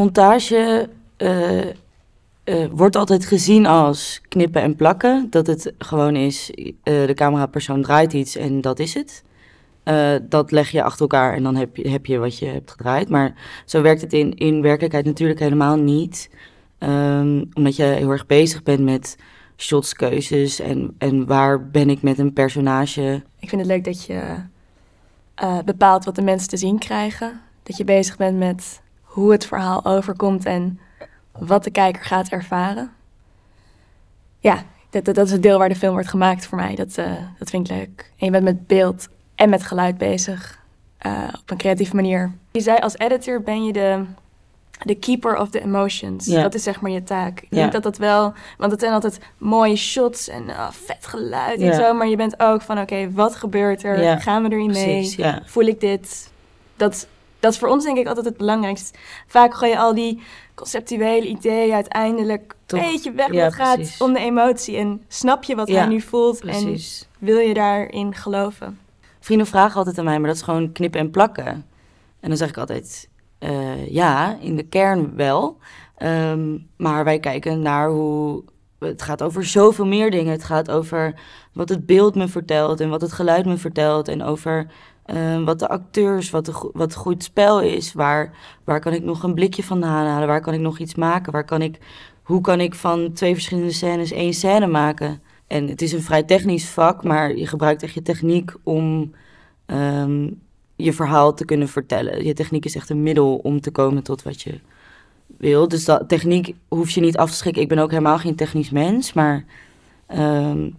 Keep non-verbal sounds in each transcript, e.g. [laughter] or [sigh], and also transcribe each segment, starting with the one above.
Montage eh, eh, wordt altijd gezien als knippen en plakken. Dat het gewoon is, eh, de camerapersoon draait iets en dat is het. dat leg je achter elkaar en dan heb je, heb je wat je hebt gedraaid. Maar zo werkt het in, in werkelijkheid natuurlijk helemaal niet. Ehm, omdat je heel erg bezig bent met shotskeuzes en, en waar ben ik met een personage. Ik vind het leuk dat je bepaalt wat de mensen te zien krijgen. Dat je bezig bent met hoe het verhaal overkomt en wat de kijker gaat ervaren. Ja, dat, dat, is het deel waar de film wordt gemaakt voor mij. Dat, eh, dat vind ik leuk. En je bent met beeld en met geluid bezig. Eh, op een creatieve manier. Je zei als editor ben je de, de keeper of the emotions. Dat is zeg maar je taak. Ik denk dat dat wel, want het zijn altijd mooie shots en oh, vet geluid en zo. Maar je bent ook van oké, wat gebeurt er? Gaan we erin mee? Voel ik dit? Dat dat is voor ons denk ik altijd het belangrijkste. Vaak gooi je al die conceptuele ideeën uiteindelijk Toch, een beetje weg. Ja, het gaat om de emotie en snap je wat ja, hij nu voelt en wil je daarin geloven. Vrienden vragen altijd aan mij, maar dat is gewoon knippen en plakken. En dan zeg ik altijd, eh, ja, in de kern wel. Ehm, maar wij kijken naar hoe het gaat over zoveel meer dingen. Het gaat over wat het beeld me vertelt en wat het geluid me vertelt en over Ehm, wat de acteurs, wat, wat goed spel is. Waar, waar kan ik nog een blikje van halen? Waar kan ik nog iets maken? Waar kan ik, hoe kan ik van twee verschillende scènes één scène maken? En het is een vrij technisch vak, maar je gebruikt echt je techniek om ehm, je verhaal te kunnen vertellen. Je techniek is echt een middel om te komen tot wat je wil. Dus dat, techniek hoef je niet af te schrikken. Ik ben ook helemaal geen technisch mens, maar ehm,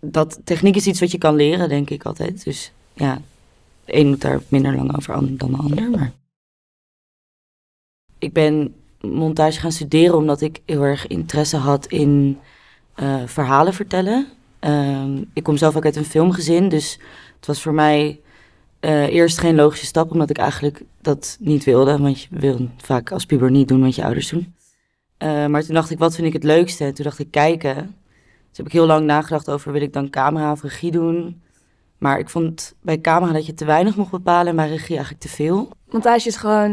dat, techniek is iets wat je kan leren, denk ik altijd. Dus ja, de een daar minder lang over dan de ander. Maar... Ik ben montage gaan studeren omdat ik heel erg interesse had in eh, verhalen vertellen. Ehm, ik kom zelf ook uit een filmgezin, dus het was voor mij eh, eerst geen logische stap, omdat ik eigenlijk dat niet wilde. Want je wil vaak als puber niet doen wat je ouders doen. Eh, maar toen dacht ik, wat vind ik het leukste? En toen dacht ik, kijken. Dus heb ik heel lang nagedacht over, wil ik dan camera of regie doen? Maar ik vond bij camera dat je te weinig mocht bepalen en bij regie eigenlijk te veel. Montage is gewoon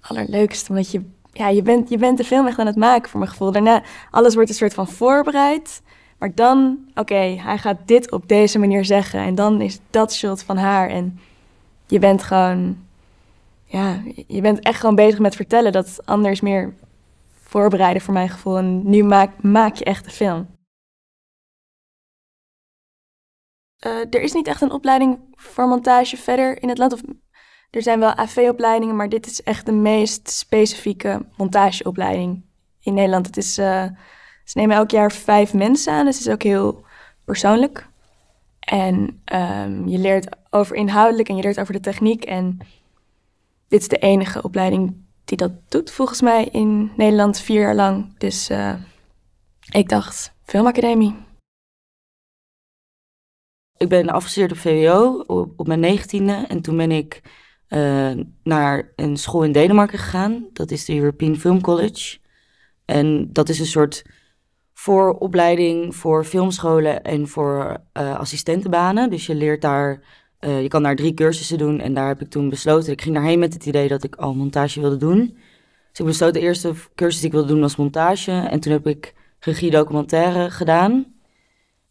het allerleukste, omdat je, ja, je, bent, je bent de film echt aan het maken voor mijn gevoel. Daarna, alles wordt een soort van voorbereid. Maar dan, oké, hij gaat dit op deze manier zeggen. En dan is dat shot van haar. En je bent gewoon, ja, je bent echt gewoon bezig met vertellen. Dat anders meer voorbereiden voor mijn gevoel. En nu maak, maak je echt de film. Eh, er is niet echt een opleiding voor montage verder in het land. Of, er zijn wel AV-opleidingen, maar dit is echt de meest specifieke montageopleiding in Nederland. Het is, eh, ze nemen elk jaar vijf mensen aan, dus het is ook heel persoonlijk. En ehm, je leert over inhoudelijk en je leert over de techniek. En dit is de enige opleiding die dat doet, volgens mij, in Nederland vier jaar lang. Dus eh, ik dacht, filmacademie ik ben afgestudeerd op VWO op, mijn negentiende. En toen ben ik eh, naar een school in Denemarken gegaan. Dat is de European Film College. En dat is een soort vooropleiding voor filmscholen en voor eh, assistentenbanen. Dus je leert daar, eh, je kan daar drie cursussen doen. En daar heb ik toen besloten, ik ging daarheen met het idee dat ik al montage wilde doen. Dus ik besloot de eerste cursus die ik wilde doen was montage. En toen heb ik regie documentaire gedaan.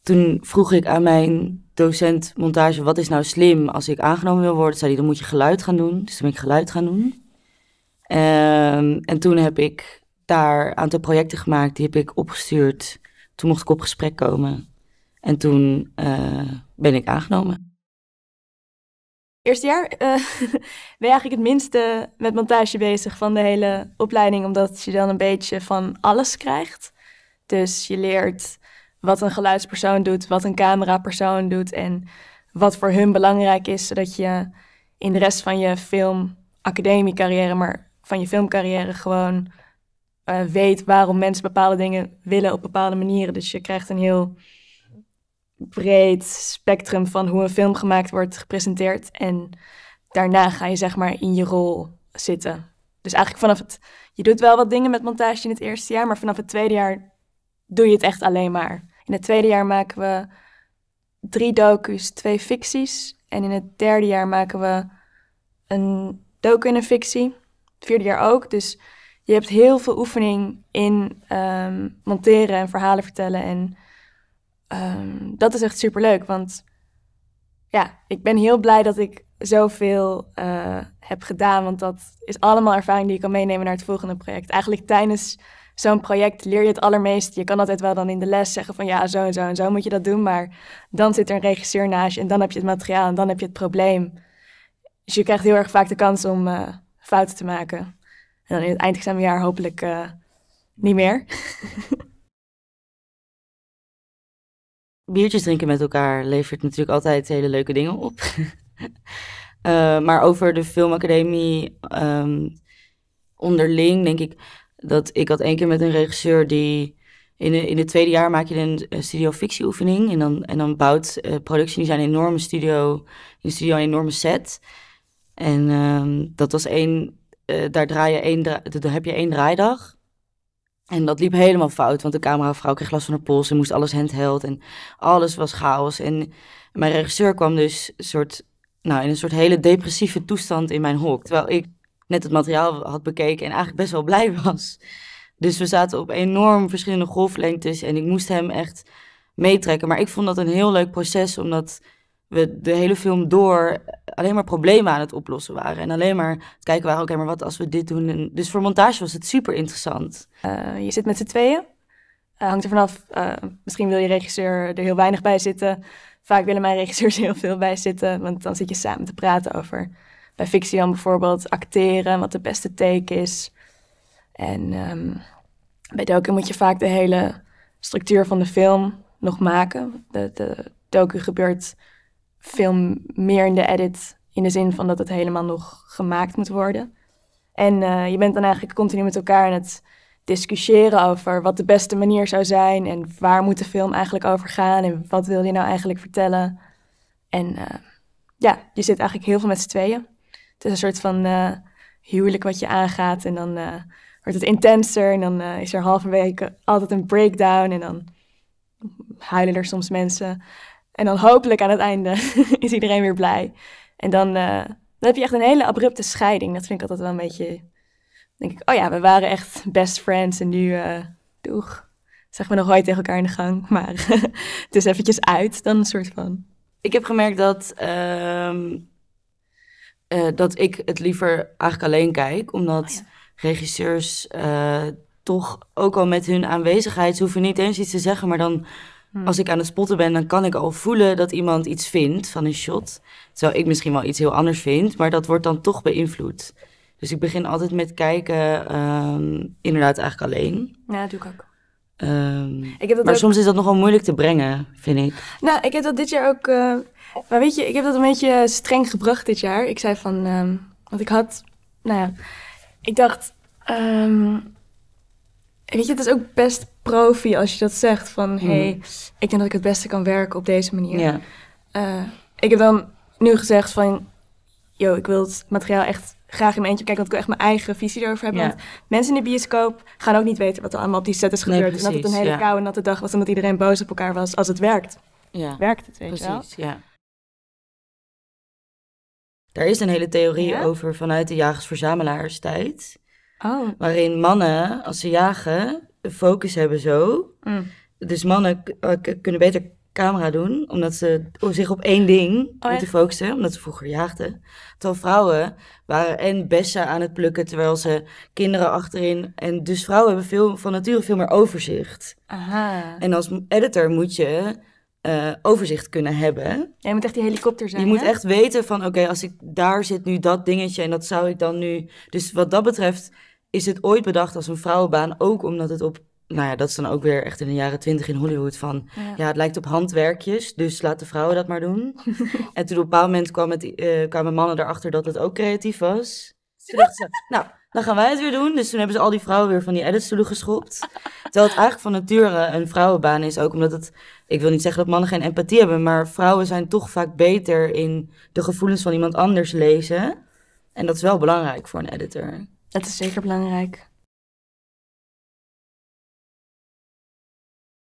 Toen vroeg ik aan mijn docent montage, wat is nou slim als ik aangenomen wil worden? Zei hij, dan moet je geluid gaan doen. Dus toen ben ik geluid gaan doen. Ehm, en toen heb ik daar een aantal projecten gemaakt, die heb ik opgestuurd. Toen mocht ik op gesprek komen. En toen eh, ben ik aangenomen. Eerste jaar eh, [laughs] ben je eigenlijk het minste met montage bezig van de hele opleiding, omdat je dan een beetje van alles krijgt. Dus je leert wat een geluidspersoon doet, wat een camerapersoon doet en wat voor hun belangrijk is, zodat je in de rest van je academie carrière maar van je filmcarrière gewoon eh, weet waarom mensen bepaalde dingen willen op bepaalde manieren. Dus je krijgt een heel breed spectrum van hoe een film gemaakt wordt gepresenteerd en daarna ga je zeg maar in je rol zitten. Dus eigenlijk vanaf het, je doet wel wat dingen met montage in het eerste jaar, maar vanaf het tweede jaar doe je het echt alleen maar. In het tweede jaar maken we drie docu's, twee ficties. En in het derde jaar maken we een docu en een fictie. Het vierde jaar ook. Dus je hebt heel veel oefening in ehm, monteren en verhalen vertellen. En ehm, dat is echt superleuk. Want ja, ik ben heel blij dat ik zoveel uh, heb gedaan. Want dat is allemaal ervaring die ik kan meenemen naar het volgende project. Eigenlijk tijdens zo'n project leer je het allermeest. Je kan altijd wel dan in de les zeggen van ja, zo en zo en zo moet je dat doen. Maar dan zit er een regisseur naast je en dan heb je het materiaal en dan heb je het probleem. Dus je krijgt heel erg vaak de kans om eh, fouten te maken. En dan in het eindexamenjaar hopelijk eh, niet meer. [laughs] Biertjes drinken met elkaar levert natuurlijk altijd hele leuke dingen op. [laughs] Eh, maar over de filmacademie ehm, onderling denk ik dat ik had één keer met een regisseur die... In, in het tweede jaar maak je een, studio fictieoefening. En dan, en dan bouwt eh, productie productie zijn een enorme studio, in studio een enorme set. En ehm, dat was één, eh, daar draai je één, dra daar heb je één draaidag. En dat liep helemaal fout, want de cameravrouw kreeg last van haar pols en moest alles handheld en alles was chaos. En mijn regisseur kwam dus soort, nou, in een soort hele depressieve toestand in mijn hok. Terwijl ik net het materiaal had bekeken en eigenlijk best wel blij [laughs] was. Dus we zaten op enorm verschillende golflengtes en ik moest hem echt meetrekken. Maar ik vond dat een heel leuk proces, omdat we de hele film door alleen maar problemen aan het oplossen waren. En alleen maar kijken waren, oké, okay, maar wat als we dit doen? dus voor montage was het super interessant. Eh, je zit met z'n tweeën. Eh, hangt er vanaf, eh, misschien wil je regisseur er heel weinig bij zitten. Vaak willen mijn [laughs] regisseurs heel veel bij zitten, want dan zit je samen te praten over bij fictie dan bijvoorbeeld acteren, wat de beste take is. En ehm, bij docu moet je vaak de hele structuur van de film nog maken. De, de docu gebeurt veel meer in de edit, in de zin van dat het helemaal nog gemaakt moet worden. En eh, je bent dan eigenlijk continu met elkaar aan het discussiëren over wat de beste manier zou zijn en waar moet de film eigenlijk over gaan en wat wil je nou eigenlijk vertellen. En eh, ja, je zit eigenlijk heel veel met z'n tweeën het is een soort van eh, huwelijk wat je aangaat. En dan eh, wordt het intenser. En dan eh, is er halverwege altijd een breakdown. En dan huilen er soms mensen. En dan hopelijk aan het einde [laughs] is iedereen weer blij. En dan, dan heb je echt een hele abrupte scheiding. Dat vind ik altijd wel een beetje. denk ik, oh ja, we waren echt best friends. En nu, doeg zeggen we nog ooit tegen elkaar in de gang, [laughs] maar [laughs] het is eventjes uit dan een soort van. Ik heb gemerkt dat ehm, eh, dat ik het liever eigenlijk alleen kijk, omdat oh regisseurs eh, toch ook al met hun aanwezigheid, ze hoeven niet eens iets te zeggen, maar dan hmm. als ik aan het spotten ben, dan kan ik al voelen dat iemand iets vindt van een shot. Terwijl ik misschien wel iets heel anders vind, maar dat wordt dan toch beïnvloed. Dus ik begin altijd met kijken, ehm, inderdaad eigenlijk alleen. Ja, natuurlijk doe ik ook. Ehm, maar soms is dat nogal moeilijk te brengen, vind ik. Nou, ik heb dat dit jaar ook. Eh, maar weet je, ik heb dat een beetje streng gebracht dit jaar. Ik zei van. Ehm, want ik had. Nou ja, ik dacht. Ehm, weet je, het is ook best profi als je dat zegt. Van hé, mm. hey, ik denk dat ik het beste kan werken op deze manier. Eh, ik heb dan nu gezegd van. Yo, ik wil het materiaal echt graag in mijn eentje kijken, dat ik echt mijn eigen visie erover heb. Want mensen in de bioscoop gaan ook niet weten wat er allemaal op die set is gebeurd. Nee, en dat het een hele ja. koude natte dag was omdat iedereen boos op elkaar was. Als het werkt, ja. werkt het, weet precies, Ja. Daar is een hele theorie over vanuit de jagers-verzamelaars-tijd. Oh. Waarin mannen, als ze jagen, focus hebben zo. Mm. Dus mannen eh, kunnen beter camera doen, omdat ze zich op één ding oh, moeten focussen, omdat ze vroeger jaagden. Terwijl vrouwen waren en bessen aan het plukken, terwijl ze kinderen achterin. En dus vrouwen hebben veel, van nature veel meer overzicht. Aha. En als editor moet je eh, overzicht kunnen hebben. Ja, je moet echt die helikopter zijn. Je moet echt weten van, oké, als ik daar zit nu dat dingetje en dat zou ik dan nu. Dus wat dat betreft is het ooit bedacht als een vrouwenbaan, ook omdat het op nou ja, dat is dan ook weer echt in de jaren twintig in Hollywood van... Ja. het lijkt op handwerkjes, dus laat de vrouwen dat maar doen. [laughs] en toen op een bepaald moment kwam het, eh, kwamen mannen erachter dat het ook creatief was. Toen [laughs] nou, dan gaan wij het weer doen. Dus toen hebben ze al die vrouwen weer van die editstoelen geschopt. Terwijl het eigenlijk van nature een vrouwenbaan is. Ook omdat het, ik wil niet zeggen dat mannen geen empathie hebben... maar vrouwen zijn toch vaak beter in de gevoelens van iemand anders lezen. En dat is wel belangrijk voor een editor. Dat is zeker belangrijk.